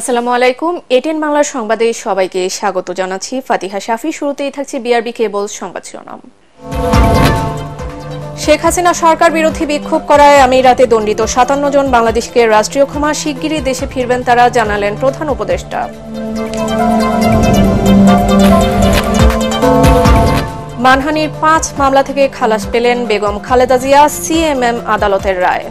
আসসালামু আলাইকুম এটেন বাংলার সংবাদে সবাইকে স্বাগত জানাচ্ছি ফাতিহা শাফি শুরুতেই থাকছে বিআরবি কেবল সংবাদ শিরোনাম শেখ হাসিনা সরকার বিরোধী বিক্ষোভ করায় আমিরাতে দণ্ডিত সাতান্ন জন বাংলাদেশকে রাষ্ট্রীয় ক্ষমা শিগগিরই দেশে ফিরবেন তারা জানালেন প্রধান উপদেষ্টা মানহানির পাঁচ মামলা থেকে খালাস পেলেন বেগম খালেদা জিয়া সিএমএম আদালতের রায়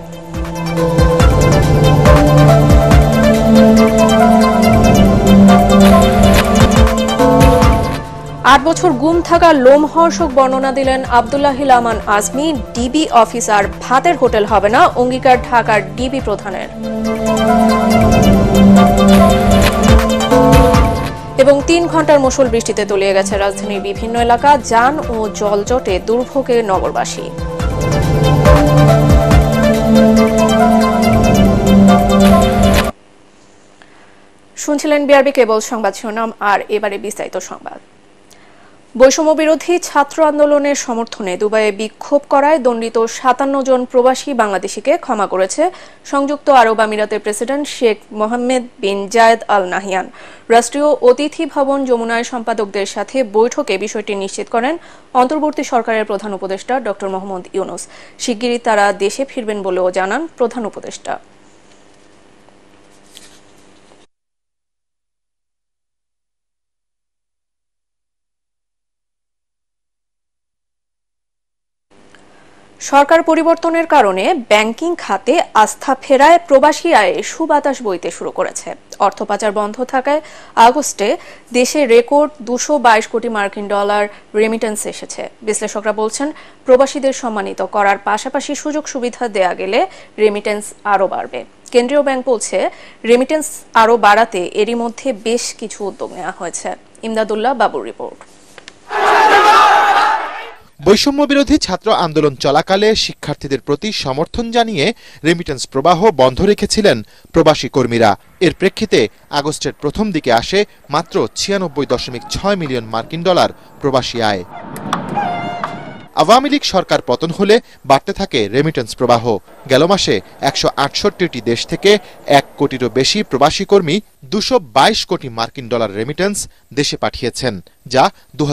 আট বছর গুম থাকা লোমহর্ষক বর্ণনা দিলেন আবদুল্লাহিল আমান আজমি ডিবি অফিসার ভাতের হোটেল হবে না অঙ্গীকার ঢাকার ডিবি প্রধানের এবং তিন ঘন্টার মুসল বৃষ্টিতে তলিয়ে গেছে রাজধানীর বিভিন্ন এলাকা যান ও জলজটে দুর্ভোগে নগরবাসী শুনছিলেন বিআরবি কেবল সংবাদ শিরোনাম আর এবারে বিস্তারিত সংবাদ বৈষম্য বিরোধী ছাত্র আন্দোলনের সমর্থনে দুবাইয়ে বিক্ষোভ করায় দণ্ডিত সাতান্ন জন প্রবাসী বাংলাদেশিকে ক্ষমা করেছে সংযুক্ত আরব আমিরাতের president Sheikh Mohammed bin Zayed Al Nahyan রাষ্ট্রীয় অতিথি ভবন যমুনায় সম্পাদকদের সাথে বৈঠকে বিষয়টি নিশ্চিত করেন অন্তর্বর্তী সরকারের প্রধান উপদেষ্টা ড মোহাম্মদ ইউনুস শিগগিরই তারা দেশে ফিরবেন বলেও জানান প্রধান উপদেষ্টা সরকার পরিবর্তনের কারণে ব্যাংকিং খাতে আস্থা ফেরায় প্রবাসী আয়ে সুবাতাস বইতে শুরু করেছে অর্থ পাচার বন্ধ থাকায় আগস্টে দেশে রেকর্ড দুশো বাইশ কোটি মার্কিন ডলার রেমিটেন্স এসেছে বিশ্লেষকরা বলছেন প্রবাসীদের সম্মানিত করার পাশাপাশি সুযোগ সুবিধা দেয়া গেলে রেমিটেন্স আরও বাড়বে কেন্দ্রীয় ব্যাংক বলছে রেমিটেন্স আরও বাড়াতে এরই মধ্যে বেশ কিছু উদ্যোগ নেওয়া হয়েছে ইমদাদুল্লাহ বাবুর রিপোর্ট বৈষম্য বিরোধী ছাত্র আন্দোলন চলাকালে শিক্ষার্থীদের প্রতি সমর্থন জানিয়ে রেমিটেন্স প্রবাহ বন্ধ রেখেছিলেন প্রবাসী কর্মীরা এর প্রেক্ষিতে আগস্টের প্রথম দিকে আসে মাত্র ছিয়ানব্বই দশমিক ছয় মিলিয়ন মার্কিন ডলার প্রবাসী আয় আওয়ামী লীগ সরকার পতন হলে বাড়তে থাকে রেমিটেন্স প্রবাহ গেল মাসে একশো আটষট্টিটি দেশ থেকে এক কোটিরও বেশি প্রবাসী কর্মী দুশো বাইশ কোটি মার্কিন ডলার রেমিটেন্স দেশে পাঠিয়েছেন যা দু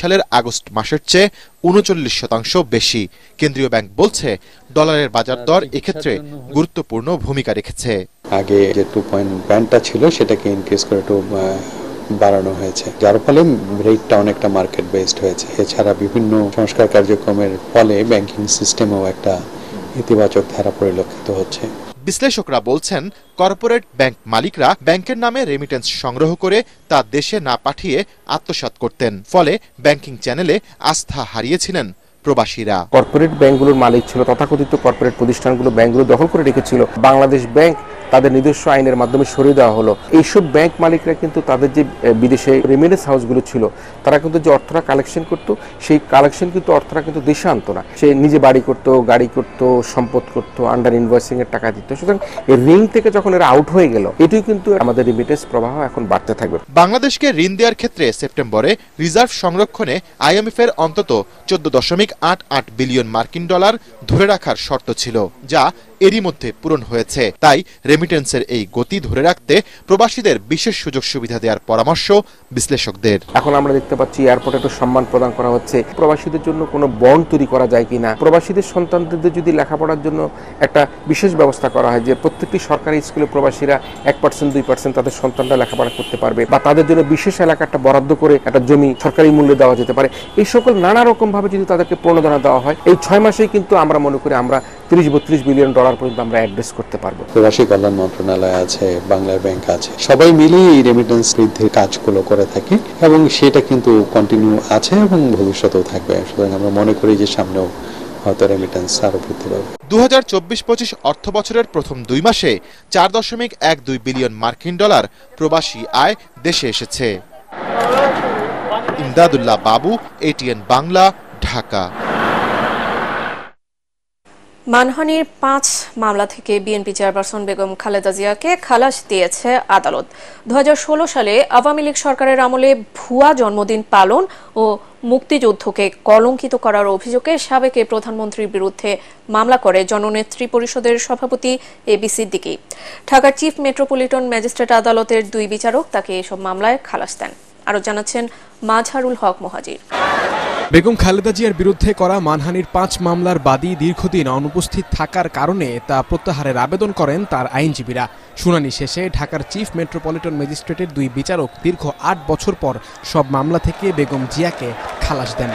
সালের আগস্ট মাসের চেয়ে উনচল্লিশ শতাংশ বেশি কেন্দ্রীয় ব্যাংক বলছে ডলারের বাজার দর আচ্ছা, এক্ষেত্রে গুরুত্বপূর্ণ ভূমিকা রেখেছে আগে যে টু পয়েন্ট ব্যান্ডটা ছিল সেটাকে ইনক্রিজ করে টু বাড়ানো হয়েছে যার ফলে রেটটা অনেকটা মার্কেট বেসড হয়েছে এছাড়া বিভিন্ন সংস্কার কার্যক্রমের ফলে ব্যাংকিং সিস্টেমেও একটা ইতিবাচক ধারা পরিলক্ষিত হচ্ছে বিশ্লেষকরা বলছেন কর্পোরেট ব্যাংক মালিকরা ব্যাংকের নামে রেমিটেন্স সংগ্রহ করে তা দেশে না পাঠিয়ে আত্মসাত করতেন ফলে ব্যাংকিং চ্যানেলে আস্থা হারিয়েছিলেন প্রবাসীরা কর্পোরেট ব্যাংকগুলোর মালিক ছিল তথাকথিত কর্পোরেট প্রতিষ্ঠানগুলো ব্যাংকগুলো দখল করে রেখেছিল বাংলাদেশ ব্যাংক তাদের নিজস্ব আইনের মাধ্যমে সরিয়ে দেওয়া হলো এইসব ব্যাংক মালিকরা কিন্তু তাদের যে বিদেশে রেমিনেন্স হাউসগুলো ছিল তারা কিন্তু যে অর্থটা কালেকশন করত সেই কালেকশন কিন্তু অর্থটা কিন্তু দেশে আনত না সে নিজে বাড়ি করত গাড়ি করত সম্পদ করত আন্ডার ইনভয়েসিং এর টাকা দিত সুতরাং এই ঋণ থেকে যখন এরা আউট হয়ে গেল এটিও কিন্তু আমাদের রিমিটেন্স প্রবাহ এখন বাড়তে থাকবে বাংলাদেশকে ঋণ দেওয়ার ক্ষেত্রে সেপ্টেম্বরে রিজার্ভ সংরক্ষণে আইএমএফ এর অন্তত চোদ্দ দশমিক আট আট বিলিয়ন মার্কিন ডলার ধরে রাখার শর্ত ছিল যা এরই মধ্যে পূরণ হয়েছে তাই রেমিটেন্স রেমিটেন্সের এই গতি ধরে রাখতে প্রবাসীদের বিশেষ সুযোগ সুবিধা দেওয়ার পরামর্শ বিশ্লেষকদের এখন আমরা দেখতে পাচ্ছি এয়ারপোর্টে একটু সম্মান প্রদান করা হচ্ছে প্রবাসীদের জন্য কোনো বন্ড তৈরি করা যায় কি না প্রবাসীদের সন্তানদের যদি লেখাপড়ার জন্য একটা বিশেষ ব্যবস্থা করা হয় যে প্রত্যেকটি সরকারি স্কুলে প্রবাসীরা এক পার্সেন্ট দুই পার্সেন্ট তাদের সন্তানরা লেখাপড়া করতে পারবে বা তাদের জন্য বিশেষ এলাকাটা বরাদ্দ করে একটা জমি সরকারি মূল্যে দেওয়া যেতে পারে এই সকল নানা রকমভাবে যদি তাদেরকে প্রণোদনা দেওয়া হয় এই ছয় মাসেই কিন্তু আমরা মনে করি আমরা তিরিশ বত্রিশ বিলিয়ন ডলার পর্যন্ত আমরা অ্যাড্রেস করতে পারবো প্রবাসী কল্যাণ কল্যাণ মন্ত্রণালয় আছে বাংলা ব্যাংক আছে সবাই মিলে এই রেমিটেন্স বৃদ্ধির কাজগুলো করে থাকি এবং সেটা কিন্তু কন্টিনিউ আছে এবং ভবিষ্যতেও থাকবে সুতরাং আমরা মনে করি যে সামনেও হয়তো রেমিটেন্স আরও বৃদ্ধি পাবে দু হাজার চব্বিশ পঁচিশ অর্থ বছরের প্রথম দুই মাসে চার দশমিক এক দুই বিলিয়ন মার্কিন ডলার প্রবাসী আয় দেশে এসেছে ইমদাদুল্লাহ বাবু এটিএন বাংলা ঢাকা মানহানির পাঁচ মামলা থেকে বিএনপি চেয়ারপারসন বেগম খালেদা জিয়াকে খালাস দিয়েছে আদালত দু সালে আওয়ামী লীগ সরকারের আমলে ভুয়া জন্মদিন পালন ও মুক্তিযুদ্ধকে কলঙ্কিত করার অভিযোগে সাবেক প্রধানমন্ত্রীর বিরুদ্ধে মামলা করে জননেত্রী পরিষদের সভাপতি এবিসির দিকেই ঢাকার চিফ মেট্রোপলিটন ম্যাজিস্ট্রেট আদালতের দুই বিচারক তাকে এসব মামলায় খালাস দেন আরও জানাচ্ছেন মাঝহারুল হক মহাজির বেগম খালেদা জিয়ার বিরুদ্ধে করা মানহানির পাঁচ মামলার বাদী দীর্ঘদিন অনুপস্থিত থাকার কারণে তা প্রত্যাহারের আবেদন করেন তার আইনজীবীরা শুনানি শেষে ঢাকার চিফ মেট্রোপলিটন ম্যাজিস্ট্রেটের দুই বিচারক দীর্ঘ আট বছর পর সব মামলা থেকে বেগম জিয়াকে খালাস দেন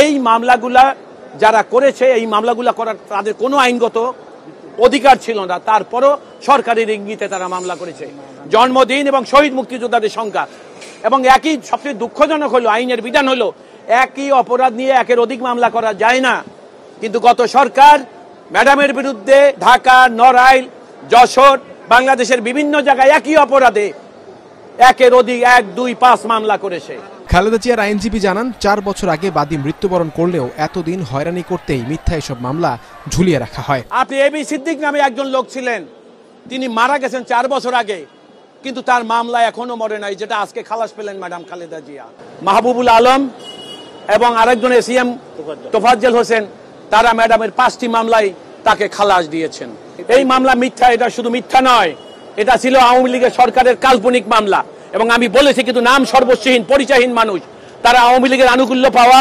এই মামলাগুলা যারা করেছে এই মামলাগুলা করার তাদের কোনো আইনগত অধিকার ছিল না তারপরও সরকারের ইঙ্গিতে তারা মামলা করেছে জন্মদিন এবং শহীদ মুক্তিযোদ্ধাদের সংখ্যা এবং একই সবচেয়ে দুঃখজনক হলো আইনের বিধান হলো একই অপরাধ নিয়ে একের অধিক মামলা করা যায় না কিন্তু গত সরকার ম্যাডামের বিরুদ্ধে ঢাকা নড়াইল যশোর বাংলাদেশের বিভিন্ন জায়গায় একই অপরাধে একের অধিক এক দুই পাঁচ মামলা করেছে খালেদা জিয়ার আইনজীবী জানান চার বছর আগে বাদী মৃত্যুবরণ করলেও এতদিন হয়রানি করতেই মিথ্যা এসব মামলা ঝুলিয়ে রাখা হয় আপনি এবি সিদ্দিক নামে একজন লোক ছিলেন তিনি মারা গেছেন চার বছর আগে কিন্তু তার মামলা এখনো মরে নাই যেটা আজকে খালাস পেলেন ম্যাডাম খালেদা জিয়া মাহবুবুল আলম এবং আরেকজন এসিএম তোফাজ্জল হোসেন তারা ম্যাডামের পাঁচটি মামলায় তাকে খালাস দিয়েছেন এই মামলা মিথ্যা এটা শুধু মিথ্যা নয় এটা ছিল আওয়ামী লীগের সরকারের কাল্পনিক মামলা এবং আমি বলেছি কিন্তু নাম সর্বস্বহীন পরিচয়হীন মানুষ তারা আওয়ামী লীগের আনুকূল্য পাওয়া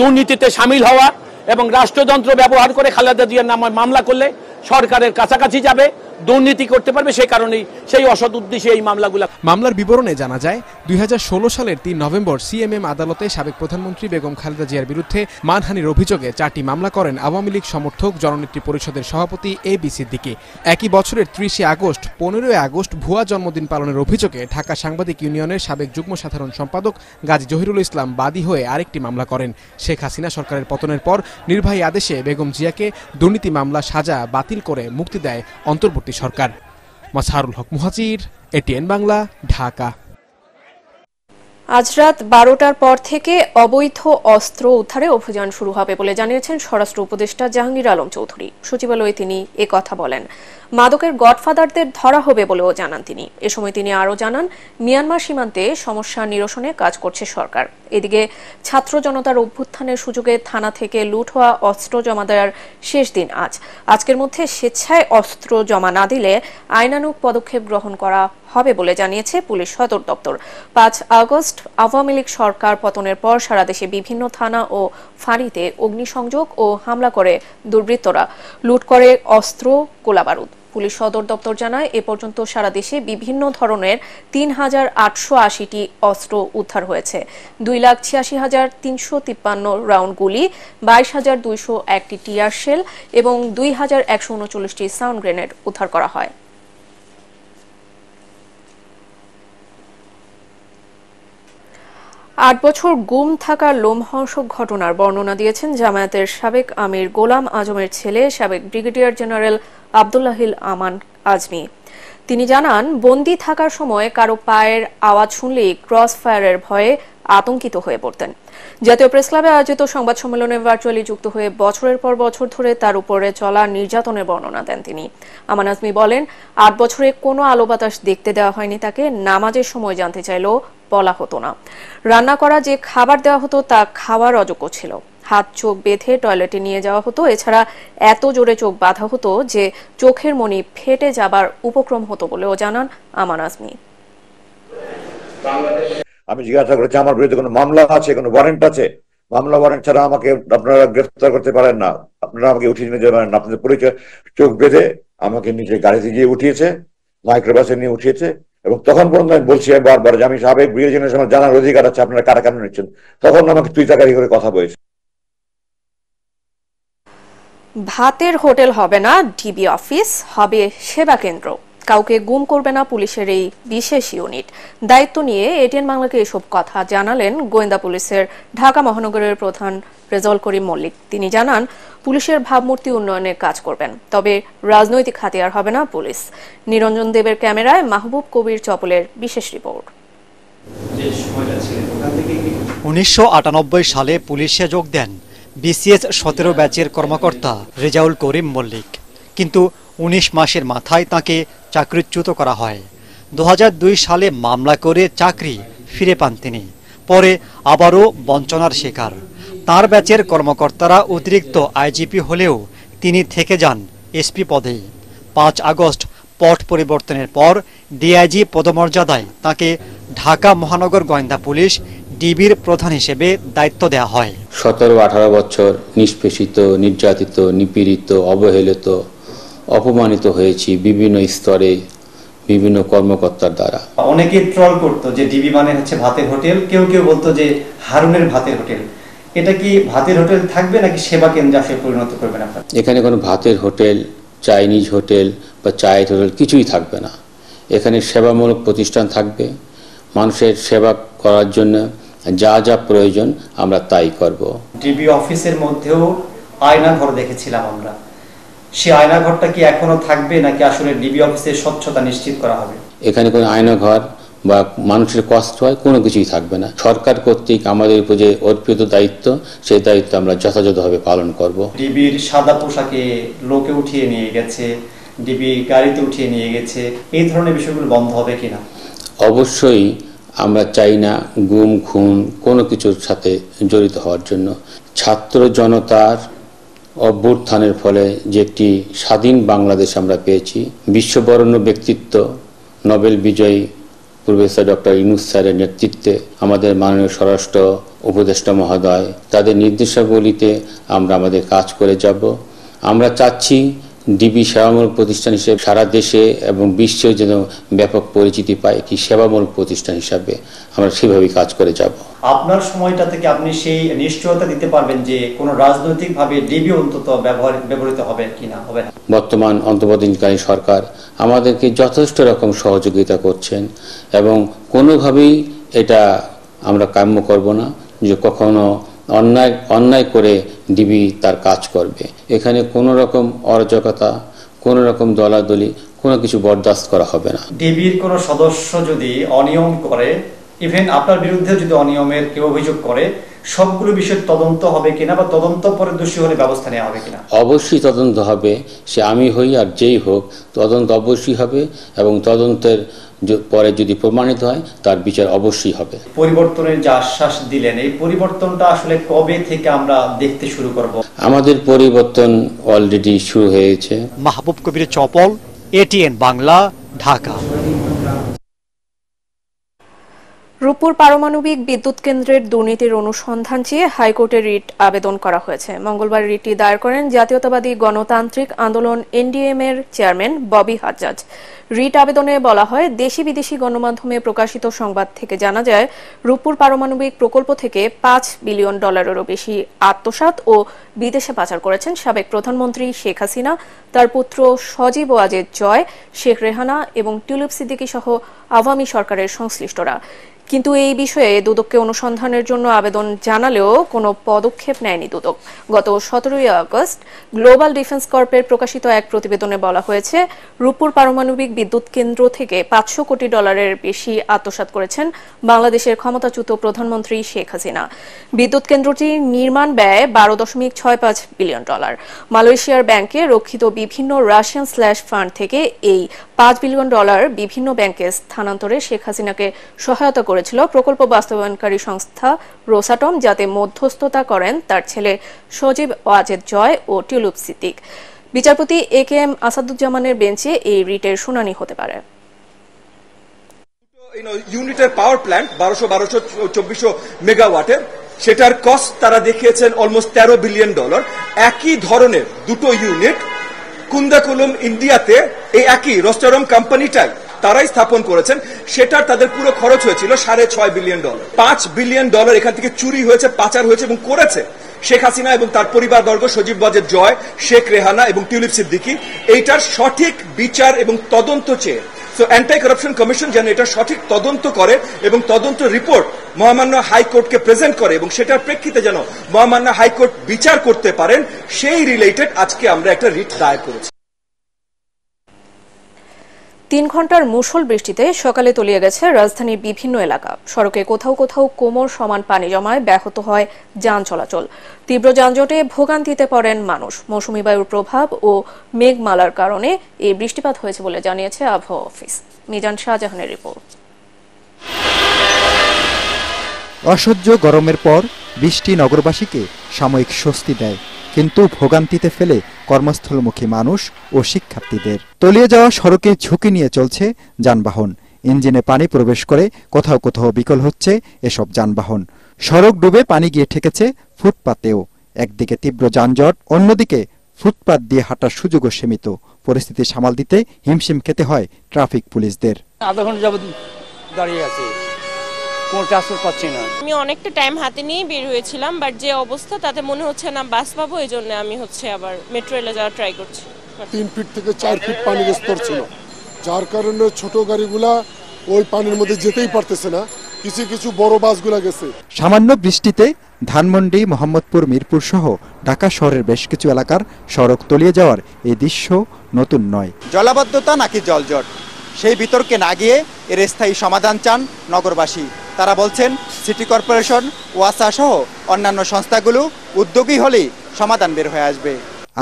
দুর্নীতিতে সামিল হওয়া এবং রাষ্ট্রযন্ত্র ব্যবহার করে খালেদা জিয়ার নামে মামলা করলে সরকারের কাছাকাছি যাবে দুর্নীতি করতে পারবে সেই কারণেই সেই অসৎ উদ্দেশ্যে এই মামলাগুলো মামলার বিবরণে জানা যায় দুই সালের তিন নভেম্বর সিএমএম আদালতে সাবেক প্রধানমন্ত্রী বেগম খালেদা জিয়ার বিরুদ্ধে মানহানির অভিযোগে চারটি মামলা করেন আওয়ামী লীগ সমর্থক জননেত্রী পরিষদের সভাপতি এ বি সিদ্দিকি একই বছরের ত্রিশে আগস্ট পনেরোই আগস্ট ভুয়া জন্মদিন পালনের অভিযোগে ঢাকা সাংবাদিক ইউনিয়নের সাবেক যুগ্ম সাধারণ সম্পাদক গাজী জহিরুল ইসলাম বাদী হয়ে আরেকটি মামলা করেন শেখ হাসিনা সরকারের পতনের পর নির্বাহী আদেশে বেগম জিয়াকে দুর্নীতি মামলা সাজা বাতিল করে মুক্তি দেয় অন্তর্বর্তী বিজেপি সরকার মাসারুল হক মুহাজির এটিএন বাংলা ঢাকা আজ রাত বারোটার পর থেকে অবৈধ অস্ত্র উদ্ধারে অভিযান শুরু হবে বলে জানিয়েছেন স্বরাষ্ট্র উপদেষ্টা জাহাঙ্গীর আলম চৌধুরী সচিবালয়ে তিনি কথা বলেন মাদকের গডফাদারদের ধরা হবে বলেও জানান তিনি এ সময় তিনি আরও জানান মিয়ানমার সীমান্তে সমস্যা নিরসনে কাজ করছে সরকার এদিকে ছাত্র জনতার অভ্যুত্থানের সুযোগে থানা থেকে লুট হওয়া অস্ত্র জমা দেওয়ার শেষ দিন আজ আজকের মধ্যে স্বেচ্ছায় অস্ত্র জমা না দিলে আইনানুক পদক্ষেপ গ্রহণ করা হবে বলে জানিয়েছে পুলিশ সদর দপ্তর পাঁচ আগস্ট আওয়ামী লীগ সরকার পতনের পর সারা দেশে বিভিন্ন থানা ও ফাঁড়িতে অগ্নিসংযোগ ও হামলা করে দুর্বৃত্তরা লুট করে অস্ত্র গোলাবারুদ পুলিশ সদর দপ্তর জানায় এ পর্যন্ত সারা দেশে বিভিন্ন ধরনের তিন হাজার আটশো আশিটি অস্ত্র উদ্ধার হয়েছে দুই লাখ ছিয়াশি হাজার তিনশো তিপ্পান্ন রাউন্ড গুলি বাইশ হাজার দুইশো একটি টিয়ার শেল এবং দুই হাজার একশো উনচল্লিশটি সাউন্ড গ্রেনেড উদ্ধার করা হয় আট বছর গুম থাকা লোমহর্ষক ঘটনার বর্ণনা দিয়েছেন জামায়াতের সাবেক আমির গোলাম আজমের ছেলে সাবেক ব্রিগেডিয়ার জেনারেল আবদুল্লাহিল আমান আজমি তিনি জানান বন্দি থাকার সময় কারো পায়ের আওয়াজ শুনলেই ক্রস ফায়ারের ভয়ে আতঙ্কিত হয়ে পড়তেন জাতীয় প্রেস ক্লাবে আয়োজিত সংবাদ সম্মেলনে ভার্চুয়ালি যুক্ত হয়ে বছরের পর বছর ধরে তার উপরে চলা নির্যাতনের বর্ণনা দেন তিনি আমান আজমি বলেন আট বছরে কোনো আলো বাতাস দেখতে দেওয়া হয়নি তাকে নামাজের সময় জানতে চাইলেও বলা হতো না রান্না করা যে খাবার দেওয়া হতো তা খাওয়ার অযোগ্য ছিল হাত চোখ বেঁধে টয়লেটে নিয়ে যাওয়া হতো এছাড়া এত জোরে চোখ বাঁধা হতো যে চোখের মনি ফেটে যাবার উপক্রম হতো বলেও জানান আমান আজমি আমি জিজ্ঞাসা করেছি আমার বিরুদ্ধে কোনো মামলা আছে কোনো ওয়ারেন্ট আছে মামলা ওয়ারেন্ট ছাড়া আমাকে আপনারা গ্রেফতার করতে পারেন না আপনারা আমাকে উঠিয়ে নিয়ে পারেন না আপনাদের পরিচয় চোখ বেঁধে আমাকে নিজের গাড়িতে গিয়ে উঠিয়েছে মাইক্রোবাসে নিয়ে উঠিয়েছে এবং তখন পর্যন্ত আমি বলছি বারবার যে আমি সাবেক ব্রিগেডিয়ার সময় জানার অধিকার আছে আপনারা কারা কেন নিচ্ছেন তখন আমাকে তুই তাকারি করে কথা বলেছে ভাতের হোটেল হবে না ডিবি অফিস হবে সেবা কেন্দ্র কাউকে গুম করবে না পুলিশের এই বিশেষ ইউনিট দায়িত্ব নিয়ে এটিএন বাংলাকে এসব কথা জানালেন গোয়েন্দা পুলিশের ঢাকা মহানগরের প্রধান রেজল করিম মল্লিক তিনি জানান পুলিশের ভাবমূর্তি উন্নয়নের কাজ করবেন তবে রাজনৈতিক হাতিয়ার হবে না পুলিশ নিরঞ্জন দেবের ক্যামেরায় মাহবুব কবির চপলের বিশেষ রিপোর্ট উনিশশো সালে পুলিশে যোগ দেন বিসিএস সতেরো ব্যাচের কর্মকর্তা রেজাউল করিম মল্লিক কিন্তু উনিশ মাসের মাথায় তাকে চাকরিচ্যুত করা হয় দু সালে মামলা করে চাকরি ফিরে পান তিনি পরে আবারও বঞ্চনার শিকার তার ব্যাচের কর্মকর্তারা অতিরিক্ত আইজিপি হলেও তিনি থেকে যান এসপি পদে পাঁচ আগস্ট পট পরিবর্তনের পর ডিআইজি পদমর্যাদায় তাকে ঢাকা মহানগর গোয়েন্দা পুলিশ ডিবির প্রধান হিসেবে দায়িত্ব দেয়া হয় সতেরো আঠারো বছর নিষ্পেষিত নির্যাতিত নিপীড়িত অবহেলিত অপমানিত হয়েছি বিভিন্ন স্তরে বিভিন্ন কর্মকর্তার দ্বারা অনেকে ট্রল করতো যে ডিবি মানে হচ্ছে ভাতের হোটেল কেউ কেউ বলতো যে হারুনের ভাতের হোটেল এটা কি ভাতের হোটেল থাকবে নাকি সেবা কেন্দ্রে আসলে পরিণত করবেন আপনারা এখানে কোনো ভাতের হোটেল চাইনিজ হোটেল বা চায়ের হোটেল কিছুই থাকবে না এখানে সেবামূলক প্রতিষ্ঠান থাকবে মানুষের সেবা করার জন্য যা যা প্রয়োজন আমরা তাই করব ডিবি অফিসের মধ্যেও আয়নাঘর দেখেছিলাম আমরা সে আয়নাঘরটা কি এখনো থাকবে নাকি আসলে ডিবি অফিসের স্বচ্ছতা নিশ্চিত করা হবে এখানে কোনো আয়নাঘর বা মানুষের কষ্ট হয় কোনো কিছুই থাকবে না সরকার কর্তৃক আমাদের উপর যে অর্পিত দায়িত্ব সেই দায়িত্ব আমরা যথাযথভাবে পালন করব ডিবির সাদা পোশাকে লোকে উঠিয়ে নিয়ে গেছে ডিবি গাড়িতে উঠিয়ে নিয়ে গেছে এই ধরনের বিষয়গুলো বন্ধ হবে কিনা অবশ্যই আমরা চাই না গুম খুন কোনো কিছুর সাথে জড়িত হওয়ার জন্য ছাত্র জনতার অভ্যুত্থানের ফলে যে একটি স্বাধীন বাংলাদেশ আমরা পেয়েছি বিশ্ববরণ্য ব্যক্তিত্ব নোবেল বিজয়ী প্রফেসর ডক্টর ইনুস স্যারের নেতৃত্বে আমাদের মাননীয় স্বরাষ্ট্র উপদেষ্টা মহোদয় তাদের নির্দেশাবলীতে আমরা আমাদের কাজ করে যাব আমরা চাচ্ছি ডিবি সেবামূলক প্রতিষ্ঠান হিসেবে সারা দেশে এবং বিশ্বেও যেন ব্যাপক পরিচিতি পায় একটি সেবামূলক প্রতিষ্ঠান হিসাবে আমরা সেভাবেই কাজ করে যাব আপনার সময়টা থেকে আপনি সেই নিশ্চয়তা দিতে পারবেন যে কোনো রাজনৈতিকভাবে ডিবি অন্তত ব্যবহার ব্যবহৃত হবে কিনা হবে না বর্তমান অন্তর্বর্তীকালীন সরকার আমাদেরকে যথেষ্ট রকম সহযোগিতা করছেন এবং কোনোভাবেই এটা আমরা কাম্য করব না যে কখনো অন্যায় অন্যায় করে ডিবি তার কাজ করবে এখানে কোনো রকম অরাজকতা কোন রকম দলাদলি কোনো কিছু বরদাস্ত করা হবে না ডিবির কোনো সদস্য যদি অনিয়ম করে ইভেন আপনার বিরুদ্ধে যদি অনিয়মের কেউ অভিযোগ করে সবগুলো বিষয়ের তদন্ত হবে কিনা বা তদন্ত পরে দোষী হলে ব্যবস্থা নেওয়া হবে কিনা অবশ্যই তদন্ত হবে সে আমি হই আর যেই হোক তদন্ত অবশ্যই হবে এবং তদন্তের পরে যদি প্রমাণিত হয় তার বিচার অবশ্যই হবে পরিবর্তনের যে আশ্বাস দিলেন এই পরিবর্তনটা আসলে কবে থেকে আমরা দেখতে শুরু করব আমাদের পরিবর্তন অলরেডি শুরু হয়েছে মাহবুব কবির চপল এটিএন বাংলা ঢাকা রূপপুর পারমাণবিক বিদ্যুৎ কেন্দ্রের দুর্নীতির অনুসন্ধান চেয়ে হাইকোর্টে রিট আবেদন করা হয়েছে মঙ্গলবার রিটটি দায়ের করেন জাতীয়তাবাদী গণতান্ত্রিক আন্দোলন এনডিএম এর চেয়ারম্যান ববি হাজাজ রিট আবেদনে বলা হয় দেশি বিদেশি গণমাধ্যমে প্রকাশিত সংবাদ থেকে জানা যায় রূপপুর পারমাণবিক প্রকল্প থেকে পাঁচ বিলিয়ন ডলারেরও বেশি আত্মসাত ও বিদেশে পাচার করেছেন সাবেক প্রধানমন্ত্রী শেখ হাসিনা তার পুত্র সজীব ওয়াজেদ জয় শেখ রেহানা এবং টিউলিপ সিদ্দিকী সহ আওয়ামী সরকারের সংশ্লিষ্টরা কিন্তু এই বিষয়ে দুদককে অনুসন্ধানের জন্য আবেদন জানালেও কোনো পদক্ষেপ নেয়নি দুদক গত সতেরোই আগস্ট গ্লোবাল ডিফেন্স কর্পের প্রকাশিত এক প্রতিবেদনে বলা হয়েছে রূপপুর পারমাণবিক বিদ্যুৎ কেন্দ্র থেকে পাঁচশো কোটি ডলারের বেশি আত্মসাত করেছেন বাংলাদেশের ক্ষমতাচ্যুত প্রধানমন্ত্রী শেখ হাসিনা বিদ্যুৎ কেন্দ্রটি নির্মাণ ব্যয় বারো দশমিক ছয় পাঁচ বিলিয়ন ডলার মালয়েশিয়ার ব্যাংকে রক্ষিত বিভিন্ন রাশিয়ান স্ল্যাশ ফান্ড থেকে এই পাঁচ বিলিয়ন ডলার বিভিন্ন ব্যাংকে স্থানান্তরে শেখ হাসিনাকে সহায়তা করেছিল প্রকল্প বাস্তবায়নকারী সংস্থা রোসাটম যাতে মধ্যস্থতা করেন তার ছেলে সজীব ওয়াজেদ জয় ও টিউলুপ সিদ্দিক বিচারপতি এ কে এম আসাদুজ্জামানের বেঞ্চে এই রিটের শুনানি হতে পারে ইউনিটের পাওয়ার প্ল্যান্ট বারোশো বারোশো চব্বিশশো মেগাওয়াটের সেটার কস্ট তারা দেখিয়েছেন অলমোস্ট তেরো বিলিয়ন ডলার একই ধরনের দুটো ইউনিট কুন্দাকুলম ইন্ডিয়াতে এই একই রস্টারম কোম্পানিটাই তারাই স্থাপন করেছেন সেটা তাদের পুরো খরচ হয়েছিল সাড়ে ছয় বিলিয়ন ডলার পাঁচ বিলিয়ন ডলার এখান থেকে চুরি হয়েছে পাচার হয়েছে এবং করেছে শেখ হাসিনা এবং তার পরিবার বর্গ সজীব বাজের জয় শেখ রেহানা এবং টিউলিপ সিদ্দিকি এইটার সঠিক বিচার এবং তদন্ত চেয়ে সো অ্যান্টাই করাপশন কমিশন যেন এটা সঠিক তদন্ত করে এবং তদন্ত রিপোর্ট মহামান্য হাইকোর্টকে প্রেজেন্ট করে এবং সেটার প্রেক্ষিতে যেন মহামান্য হাইকোর্ট বিচার করতে পারেন সেই রিলেটেড আজকে আমরা একটা রিট দায়ের করেছি তিন ঘন্টার মুসল বৃষ্টিতে সকালে তলিয়ে গেছে রাজধানীর বিভিন্ন এলাকা সড়কে কোথাও কোথাও কোমর সমান পানি জমায় ব্যাহত হয় যান চলাচল তীব্র যানজটে ভোগান্তিতে পড়েন মানুষ মৌসুমি বায়ুর প্রভাব ও মেঘমালার কারণে এই বৃষ্টিপাত হয়েছে বলে জানিয়েছে আবহাওয়া অফিস মিজান শাহজাহানের রিপোর্ট অসহ্য গরমের পর বৃষ্টি নগরবাসীকে সাময়িক স্বস্তি দেয় কিন্তু ভোগান্তিতে ফেলে কর্মস্থলমুখী মানুষ ও শিক্ষার্থীদের তলিয়ে যাওয়া সড়কে ঝুঁকি নিয়ে চলছে যানবাহন ইঞ্জিনে পানি প্রবেশ করে কোথাও কোথাও বিকল হচ্ছে এসব যানবাহন সড়ক ডুবে পানি গিয়ে ঠেকেছে ফুটপাতেও একদিকে তীব্র যানজট অন্যদিকে ফুটপাত দিয়ে হাঁটার সুযোগও সীমিত পরিস্থিতি সামাল দিতে হিমশিম খেতে হয় ট্রাফিক পুলিশদের আধা ঘন্টা যাবত দাঁড়িয়ে আছে কোনো ট্রান্সপোর্ট পাচ্ছি না আমি অনেকটা টাইম হাতে নিয়ে বের হয়েছিলাম বাট যে অবস্থা তাতে মনে হচ্ছে না বাস পাবো এই জন্য আমি হচ্ছে আবার মেট্রো রেলে যাওয়ার ট্রাই করছি তিন ফিট থেকে চার ফিট পানির স্তর ছিল যার কারণে ছোট গাড়িগুলা ওই পানির মধ্যে যেতেই পারতেছে না কিছু কিছু বড় বাসগুলো গেছে সামান্য বৃষ্টিতে ধানমন্ডি মোহাম্মদপুর মিরপুর সহ ঢাকা শহরের বেশ কিছু এলাকার সড়ক তলিয়ে যাওয়ার এই দৃশ্য নতুন নয় জলাবদ্ধতা নাকি জলজট সেই বিতর্কে না গিয়ে এর স্থায়ী সমাধান চান নগরবাসী তারা বলছেন সিটি কর্পোরেশন ওয়াসা সহ অন্যান্য সংস্থাগুলো উদ্যোগী হলেই সমাধান বের হয়ে আসবে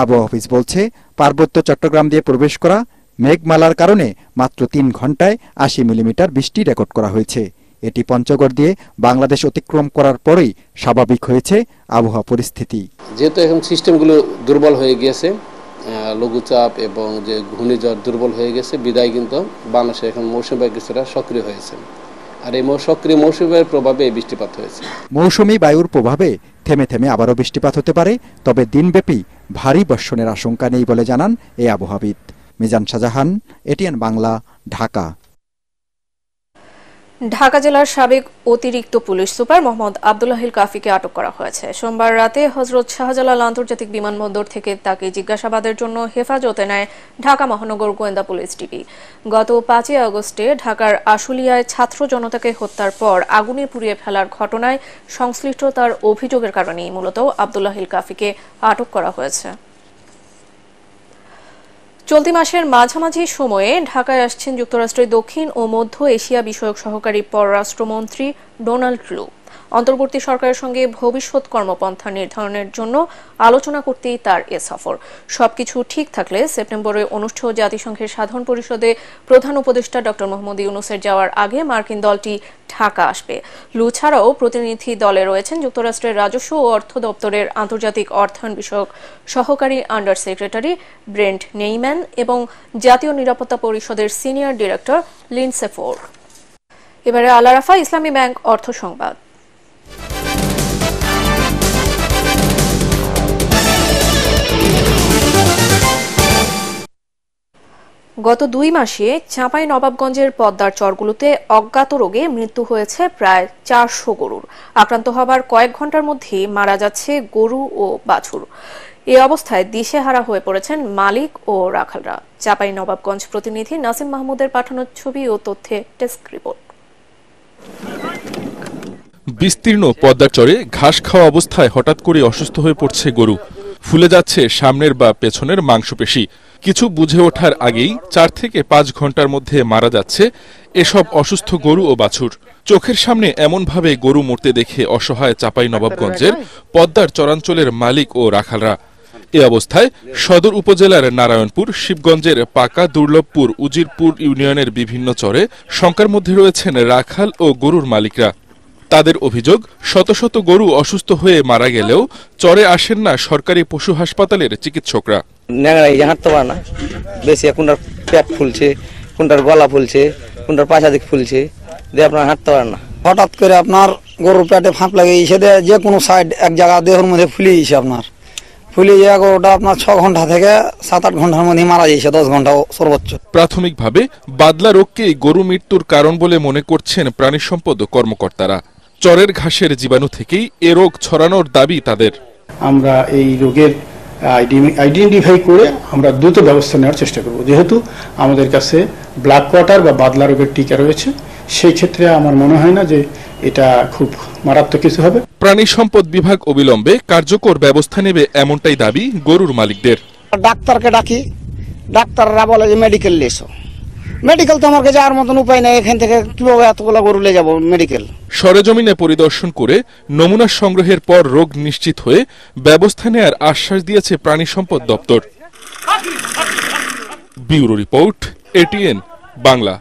আবহাওয়া অফিস বলছে পার্বত্য চট্টগ্রাম দিয়ে প্রবেশ করা মেঘমালার কারণে মাত্র তিন ঘন্টায় আশি মিলিমিটার বৃষ্টি রেকর্ড করা হয়েছে এটি পঞ্চগড় দিয়ে বাংলাদেশ অতিক্রম করার পরেই স্বাভাবিক হয়েছে আবহাওয়া পরিস্থিতি যেহেতু এখন সিস্টেমগুলো দুর্বল হয়ে গিয়েছে লঘুচাপ এবং যে ঘূর্ণিঝড় দুর্বল হয়ে গেছে বিদায় কিন্তু বাংলাদেশে এখন মৌসুমি বায়ু কিছুটা সক্রিয় হয়েছে আর এই সক্রিয় মৌসুমি বায়ুর প্রভাবে এই বৃষ্টিপাত হয়েছে মৌসুমি বায়ুর প্রভাবে থেমে থেমে আবারও বৃষ্টিপাত হতে পারে তবে দিনব্যাপী ভারী বর্ষণের আশঙ্কা নেই বলে জানান এই আবহাওয়াবিদ মিজান শাহজাহান এটিএন বাংলা ঢাকা ঢাকা জেলার সাবেক অতিরিক্ত পুলিশ সুপার মোহাম্মদ আবদুল্লাহিল কাফিকে আটক করা হয়েছে সোমবার রাতে হজরত শাহজালাল আন্তর্জাতিক বিমানবন্দর থেকে তাকে জিজ্ঞাসাবাদের জন্য হেফাজতে নেয় ঢাকা মহানগর গোয়েন্দা পুলিশ টিভি গত পাঁচই আগস্টে ঢাকার আশুলিয়ায় ছাত্র জনতাকে হত্যার পর আগুনে পুড়িয়ে ফেলার ঘটনায় সংশ্লিষ্টতার অভিযোগের কারণেই মূলত আবদুল্লাহিল কাফিকে আটক করা হয়েছে চলতি মাসের মাঝামাঝি সময়ে ঢাকায় আসছেন যুক্তরাষ্ট্রের দক্ষিণ ও মধ্য এশিয়া বিষয়ক সহকারী পররাষ্ট্রমন্ত্রী ডোনাল্ড ট্রুপ অন্তর্বর্তী সরকারের সঙ্গে ভবিষ্যৎ কর্মপন্থা নির্ধারণের জন্য আলোচনা করতেই তার এ সফর সবকিছু ঠিক থাকলে সেপ্টেম্বরে অনুষ্ঠেয় জাতিসংঘের সাধারণ পরিষদে প্রধান উপদেষ্টা ড মোহাম্মদ ইউনুসের যাওয়ার আগে মার্কিন দলটি ঢাকা আসবে লু ছাড়াও প্রতিনিধি দলে রয়েছেন যুক্তরাষ্ট্রের রাজস্ব ও অর্থ দপ্তরের আন্তর্জাতিক অর্থায়ন বিষয়ক সহকারী আন্ডার সেক্রেটারি ব্রেন্ট নেইম্যান এবং জাতীয় নিরাপত্তা পরিষদের সিনিয়র ডিরেক্টর লিনসেফোর এবারে আলারাফা ইসলামী ব্যাংক অর্থ সংবাদ গত দুই মাসে চাঁপাই নবাবগঞ্জের পদ্মার চরগুলোতে অজ্ঞাত রোগে মৃত্যু হয়েছে প্রায় চারশো গরুর আক্রান্ত হবার কয়েক ঘন্টার মধ্যেই মারা যাচ্ছে গরু ও বাছুর এ অবস্থায় হারা হয়ে পড়েছেন মালিক ও রাখালরা চাঁপাই নবাবগঞ্জ প্রতিনিধি নাসিম মাহমুদের পাঠানো ছবি ও তথ্যে ডেস্ক রিপোর্ট বিস্তীর্ণ পদ্মার চরে ঘাস খাওয়া অবস্থায় হঠাৎ করে অসুস্থ হয়ে পড়ছে গরু ফুলে যাচ্ছে সামনের বা পেছনের মাংসপেশি কিছু বুঝে ওঠার আগেই চার থেকে পাঁচ ঘন্টার মধ্যে মারা যাচ্ছে এসব অসুস্থ গরু ও বাছুর চোখের সামনে এমনভাবে গরু মরতে দেখে অসহায় চাপাই নবাবগঞ্জের পদ্মার চরাঞ্চলের মালিক ও রাখালরা এ অবস্থায় সদর উপজেলার নারায়ণপুর শিবগঞ্জের পাকা দুর্লভপুর উজিরপুর ইউনিয়নের বিভিন্ন চরে শঙ্কার মধ্যে রয়েছেন রাখাল ও গরুর মালিকরা তাদের অভিযোগ শত শত গরু অসুস্থ হয়ে মারা গেলেও চরে আসেন না সরকারি পশু হাসপাতালের চিকিৎসকরা ন্যাংরাই হাঁটতে পারে না বেশি কোনটার পেট ফুলছে কোনটার গলা ফুলছে কোনটার পাশা দিক ফুলছে দিয়ে আপনার হাঁটতে পারে না হঠাৎ করে আপনার গরুর পেটে ফাঁপ লাগে গেছে দিয়ে যে কোনো সাইড এক জায়গা দেহের মধ্যে ফুলিয়ে গেছে আপনার ফুলে যাওয়া গরুটা আপনার ছ ঘন্টা থেকে সাত আট ঘন্টার মধ্যে মারা যাইছে দশ ঘন্টা সর্বোচ্চ প্রাথমিকভাবে বাদলা রোগকেই গরু মৃত্যুর কারণ বলে মনে করছেন প্রাণী সম্পদ কর্মকর্তারা চরের ঘাসের জীবাণু থেকেই এ রোগ ছড়ানোর দাবি তাদের আমরা এই রোগের আইডেন্টিফাই করে আমরা দ্রুত ব্যবস্থা নেওয়ার চেষ্টা করব যেহেতু আমাদের কাছে ব্ল্যাক কোয়ার্টার বা বাদলা রোগের টিকা রয়েছে সেই ক্ষেত্রে আমার মনে হয় না যে এটা খুব মারাত্মক কিছু হবে প্রাণী সম্পদ বিভাগ অবিলম্বে কার্যকর ব্যবস্থা নেবে এমনটাই দাবি গরুর মালিকদের ডাক্তারকে ডাকি ডাক্তাররা বলে যে মেডিকেল লেসো মেডিকেল তো আমাকে যাওয়ার মতন উপায় নেই এখান থেকে কিভাবে এতগুলা গরু নিয়ে যাবো মেডিকেল সরেজমিনে পরিদর্শন করে নমুনা সংগ্রহের পর রোগ নিশ্চিত হয়ে ব্যবস্থা নেয়ার আশ্বাস দিয়েছে প্রাণী সম্পদ দপ্তর ব্যুরো রিপোর্ট এটিএন বাংলা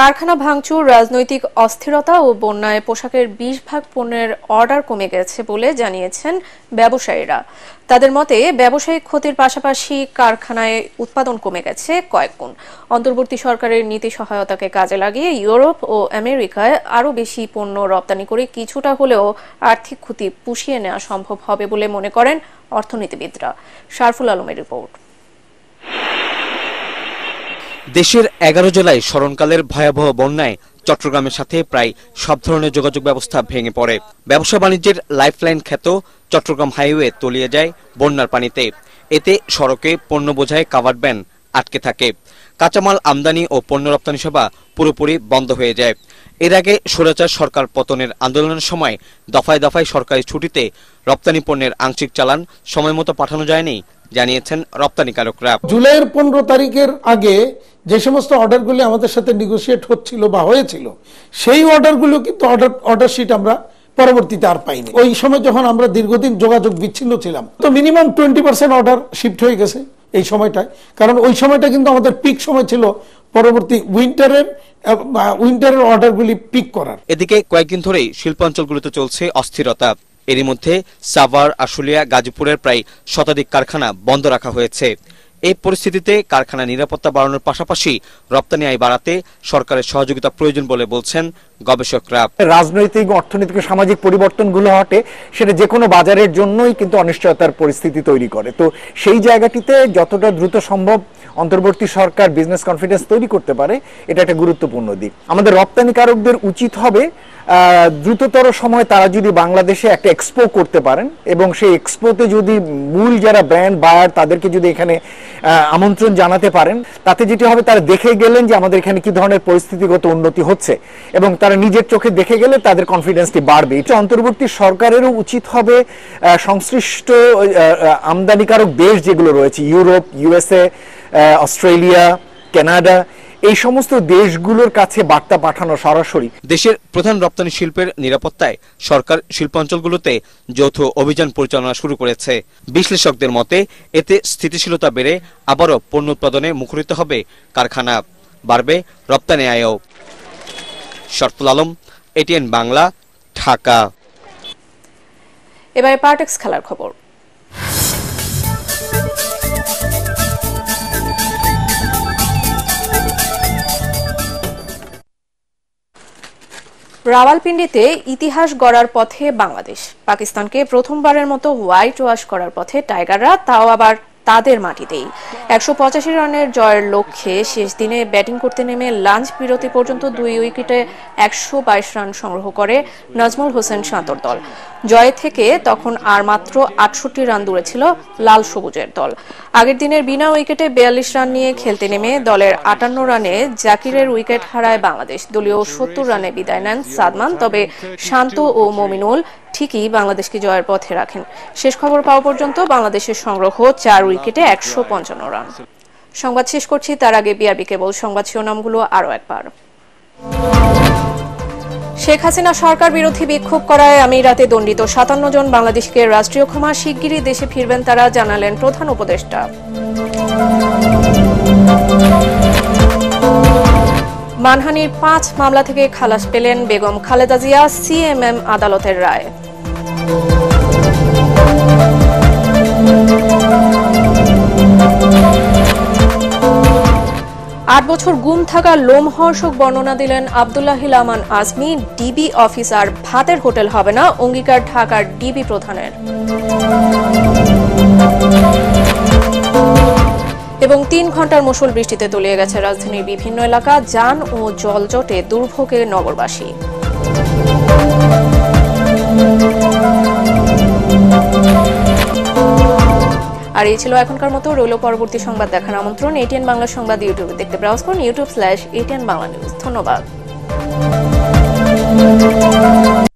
কারখানা ভাঙচুর রাজনৈতিক অস্থিরতা ও বন্যায় পোশাকের বিশ ভাগ পণ্যের অর্ডার কমে গেছে বলে জানিয়েছেন ব্যবসায়ীরা তাদের মতে ব্যবসায়িক ক্ষতির পাশাপাশি কারখানায় উৎপাদন কমে গেছে কয়েক গুণ অন্তর্বর্তী সরকারের নীতি সহায়তাকে কাজে লাগিয়ে ইউরোপ ও আমেরিকায় আরও বেশি পণ্য রপ্তানি করে কিছুটা হলেও আর্থিক ক্ষতি পুষিয়ে নেওয়া সম্ভব হবে বলে মনে করেন অর্থনীতিবিদরা শারফুল আলমের রিপোর্ট দেশের এগারো জেলায় স্মরণকালের ভয়াবহ বন্যায় চট্টগ্রামের সাথে প্রায় সব ধরনের যোগাযোগ ব্যবস্থা ভেঙে পড়ে ব্যবসা বাণিজ্যের লাইফলাইন খ্যাত চট্টগ্রাম হাইওয়ে তলিয়ে যায় বন্যার পানিতে এতে সড়কে পণ্য বোঝায় কাভার ব্যান আটকে থাকে কাঁচামাল আমদানি ও পণ্য রপ্তানি সেবা পুরোপুরি বন্ধ হয়ে যায় এর আগে স্বৈরাচার সরকার পতনের আন্দোলনের সময় দফায় দফায় সরকারি ছুটিতে রপ্তানি পণ্যের আংশিক চালান সময় মতো পাঠানো যায়নি জানিয়েছেন রপ্তানিকারকরা জুলাইয়ের পনেরো তারিখের আগে যে সমস্ত অর্ডারগুলি আমাদের সাথে নেগোসিয়েট হচ্ছিল বা হয়েছিল সেই অর্ডারগুলো কিন্তু অর্ডার অর্ডার শিট আমরা পরবর্তীতে আর পাইনি ওই সময় যখন আমরা দীর্ঘদিন যোগাযোগ বিচ্ছিন্ন ছিলাম তো minimum twenty percent order shift হয়ে গেছে এই সময়টায় কারণ ওই সময়টা কিন্তু আমাদের পিক সময় ছিল পরবর্তী উইন্টারের উইন্টারের অর্ডারগুলি পিক করার এদিকে কয়েকদিন ধরেই শিল্পাঞ্চলগুলিতে চলছে অস্থিরতা এরই মধ্যে সাভার আশুলিয়া গাজীপুরের প্রায় শতাধিক কারখানা বন্ধ রাখা হয়েছে এই পরিস্থিতিতে কারখানা নিরাপত্তা বাড়ানোর পাশাপাশি রপ্তানি আয় বাড়াতে সরকারের সহযোগিতা প্রয়োজন বলে বলছেন গবেষকরা রাজনৈতিক অর্থনৈতিক সামাজিক পরিবর্তনগুলো হটে সেটা যে কোনো বাজারের জন্যই কিন্তু অনিশ্চয়তার পরিস্থিতি তৈরি করে তো সেই জায়গাটিতে যতটা দ্রুত সম্ভব অন্তর্বর্তী সরকার বিজনেস কনফিডেন্স তৈরি করতে পারে এটা একটা গুরুত্বপূর্ণ দিক আমাদের রপ্তানিকারকদের উচিত হবে দ্রুততর সময় তারা যদি বাংলাদেশে একটা এক্সপো করতে পারেন এবং সেই এক্সপোতে যদি মূল যারা ব্র্যান্ড বায়ার তাদেরকে যদি এখানে আমন্ত্রণ জানাতে পারেন তাতে যেটি হবে তারা দেখে গেলেন যে আমাদের এখানে কি ধরনের পরিস্থিতিগত উন্নতি হচ্ছে এবং তারা নিজের চোখে দেখে গেলে তাদের কনফিডেন্সটি বাড়বে এটা অন্তর্বর্তী সরকারেরও উচিত হবে সংশ্লিষ্ট আমদানিকারক দেশ যেগুলো রয়েছে ইউরোপ ইউএসএ অস্ট্রেলিয়া কানাডা এই সমস্ত দেশগুলোর কাছে বার্তা পাঠানো সরাসরি দেশের প্রধান রপ্তানি শিল্পের নিরাপত্তায় সরকার শিল্পাঞ্চলগুলোতে যৌথ অভিযান পরিচালনা শুরু করেছে বিশ্লেষকদের মতে এতে স্থিতিশীলতা বেড়ে আবারও পণ্য উৎপাদনে মুখরিত হবে কারখানা বাড়বে রপ্তানি আয়ও শরফুল আলম এটিএন বাংলা ঢাকা এবারে পার্টেক্স খেলার খবর রাওয়ালপিন্ডিতে ইতিহাস গড়ার পথে বাংলাদেশ পাকিস্তানকে প্রথমবারের মতো হোয়াইট ওয়াশ করার পথে টাইগাররা তাও আবার তাদের মাটিতেই একশো পঁচাশি রানের জয়ের লক্ষ্যে শেষ দিনে ব্যাটিং করতে নেমে লাঞ্চ বিরতি পর্যন্ত দুই উইকেটে একশো বাইশ রান সংগ্রহ করে নাজমুল হোসেন সাঁতর দল জয় থেকে তখন আর মাত্র আটষট্টি রান দূরে ছিল লাল সবুজের দল আগের দিনের বিনা উইকেটে বিয়াল্লিশ রান নিয়ে খেলতে নেমে দলের আটান্ন রানে জাকিরের উইকেট হারায় বাংলাদেশ দলীয় সত্তর রানে বিদায় নেন সাদমান তবে শান্ত ও মমিনুল ঠিকই বাংলাদেশকে জয়ের পথে রাখেন শেষ খবর পাওয়া পর্যন্ত বাংলাদেশের সংগ্রহ চার উইকেটে একশো পঞ্চান্ন রান সংবাদ শেষ করছি তার আগে বিআরবি কেবল সংবাদ শিরোনামগুলো আরও একবার শেখ হাসিনা সরকার বিরোধী বিক্ষোভ করায় আমি রাতে দণ্ডিত সাতান্ন জন বাংলাদেশকে রাষ্ট্রীয় ক্ষমা শিগগিরই দেশে ফিরবেন তারা জানালেন প্রধান উপদেষ্টা মানহানির পাঁচ মামলা থেকে খালাস পেলেন বেগম খালেদা জিয়া সিএমএম আদালতের রায় আট বছর গুম থাকা লোমহর্ষক বর্ণনা দিলেন আবদুল্লাহ আমান আজমি ডিবি অফিসার ভাতের হোটেল হবে না অঙ্গীকার ঢাকার ডিবি প্রধানের এবং তিন ঘন্টার মুসল বৃষ্টিতে তলিয়ে গেছে রাজধানীর বিভিন্ন এলাকা যান ও জলজটে দুর্ভোগে নগরবাসী আর এই ছিল এখনকার মতো রইল পরবর্তী সংবাদ দেখার আমন্ত্রণ এটিএন বাংলা সংবাদ ইউটিউবে দেখতে ব্রাউজ করুন YouTube slash ATN Bangla news ধন্যবাদ